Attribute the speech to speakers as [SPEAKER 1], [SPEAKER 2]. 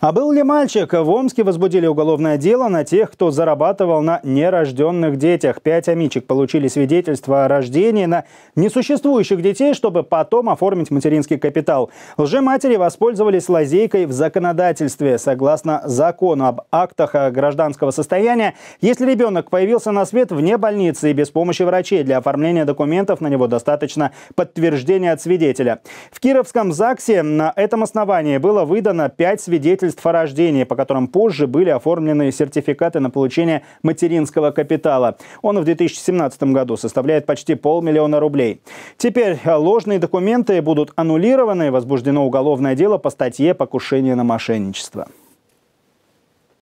[SPEAKER 1] А был ли мальчик? В Омске возбудили уголовное дело на тех, кто зарабатывал на нерожденных детях. Пять амичек получили свидетельство о рождении на несуществующих детей, чтобы потом оформить материнский капитал. Лжематери воспользовались лазейкой в законодательстве. Согласно закону об актах гражданского состояния, если ребенок появился на свет вне больницы и без помощи врачей, для оформления документов на него достаточно подтверждения от свидетеля. В Кировском ЗАГСе на этом основании было выдано пять свидетельств свидетельства о рождении, по которым позже были оформлены сертификаты на получение материнского капитала. Он в 2017 году составляет почти полмиллиона рублей. Теперь э, ложные документы будут аннулированы, возбуждено уголовное дело по статье «Покушение на мошенничество».